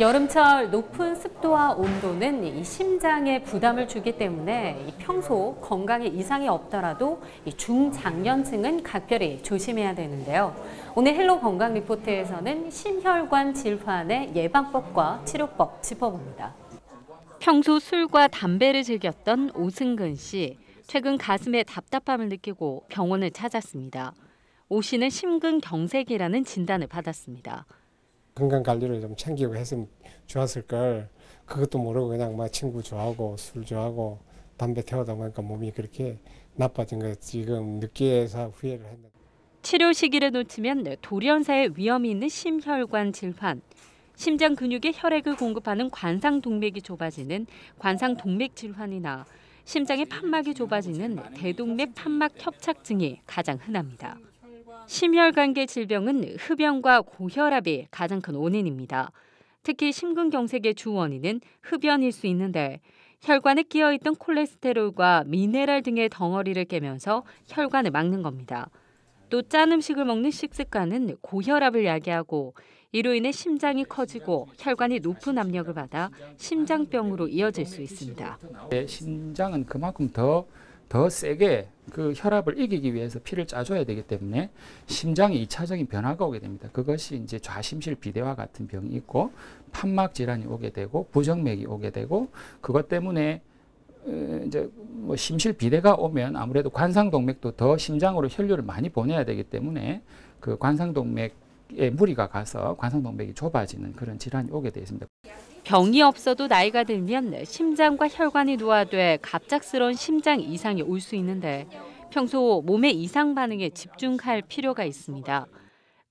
여름철 높은 습도와 온도는 이 심장에 부담을 주기 때문에 평소 건강에 이상이 없더라도 중장년층은 각별히 조심해야 되는데요. 오늘 헬로 건강 리포트에서는 심혈관 질환의 예방법과 치료법 짚어봅니다. 평소 술과 담배를 즐겼던 오승근 씨. 최근 가슴에 답답함을 느끼고 병원을 찾았습니다. 오 씨는 심근경색이라는 진단을 받았습니다. 건강 관리를 좀 챙기고 했으면 좋았을 걸 그것도 모르고 그냥 막 친구 좋아하고 술 좋아하고 담배 태우다 보니까 몸이 그렇게 나빠진 거 지금 늦게서 후회를 했는데 치료 시기를 놓치면 돌연사에 위험이 있는 심혈관 질환 심장 근육에 혈액을 공급하는 관상동맥이 좁아지는 관상동맥 질환이나 심장의 판막이 좁아지는 대동맥 판막 협착증이 가장 흔합니다. 심혈관계 질병은 흡연과 고혈압이 가장 큰 원인입니다. 특히 심근경색의 주 원인은 흡연일 수 있는데 혈관에 끼어있던 콜레스테롤과 미네랄 등의 덩어리를 깨면서 혈관을 막는 겁니다. 또 짠 음식을 먹는 식습관은 고혈압을 야기하고 이로 인해 심장이 커지고 혈관이 높은 압력을 받아 심장병으로 이어질 수 있습니다. 네, 심장은 그만큼 더더 세게 그 혈압을 이기기 위해서 피를 짜줘야 되기 때문에 심장에 2차적인 변화가 오게 됩니다. 그것이 이제 좌심실 비대화 같은 병이 있고 판막 질환이 오게 되고 부정맥이 오게 되고 그것 때문에 어, 이제 뭐 심실 비대가 오면 아무래도 관상동맥도 더 심장으로 혈류를 많이 보내야 되기 때문에 그 관상동맥에 무리가 가서 관상동맥이 좁아지는 그런 질환이 오게 되어 있습니다. 병이 없어도 나이가 들면 심장과 혈관이 노화돼 갑작스러운 심장 이상이 올 수 있는데 평소 몸의 이상 반응에 집중할 필요가 있습니다.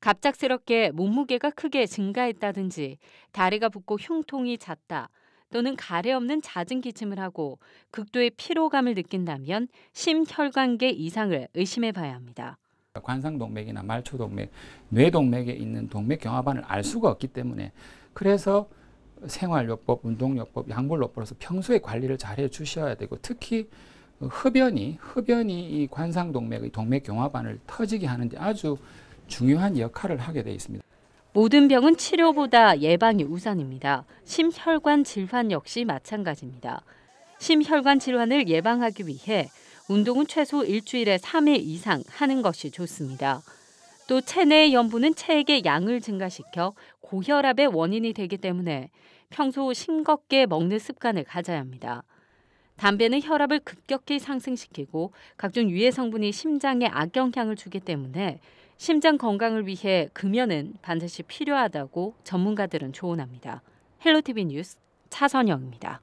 갑작스럽게 몸무게가 크게 증가했다든지 다리가 붓고 흉통이 잦다 또는 가래 없는 잦은 기침을 하고 극도의 피로감을 느낀다면 심혈관계 이상을 의심해 봐야 합니다. 관상동맥이나 말초동맥, 뇌동맥에 있는 동맥 경화반을 알 수가 없기 때문에 그래서 생활요법, 운동요법, 약물요법으로서 평소에 관리를 잘해 주셔야 되고 특히 흡연이 흡연이 이 관상동맥의 동맥 경화반을 터지게 하는데 아주 중요한 역할을 하게 되어 있습니다. 모든 병은 치료보다 예방이 우선입니다. 심혈관 질환 역시 마찬가지입니다. 심혈관 질환을 예방하기 위해 운동은 최소 일주일에 3회 이상 하는 것이 좋습니다. 또 체내 의 염분은 체액의 양을 증가시켜 고혈압의 원인이 되기 때문에 평소 싱겁게 먹는 습관을 가져야 합니다. 담배는 혈압을 급격히 상승시키고 각종 유해 성분이 심장에 악영향을 주기 때문에 심장 건강을 위해 금연은 반드시 필요하다고 전문가들은 조언합니다. 헬로티비 뉴스 차선영입니다.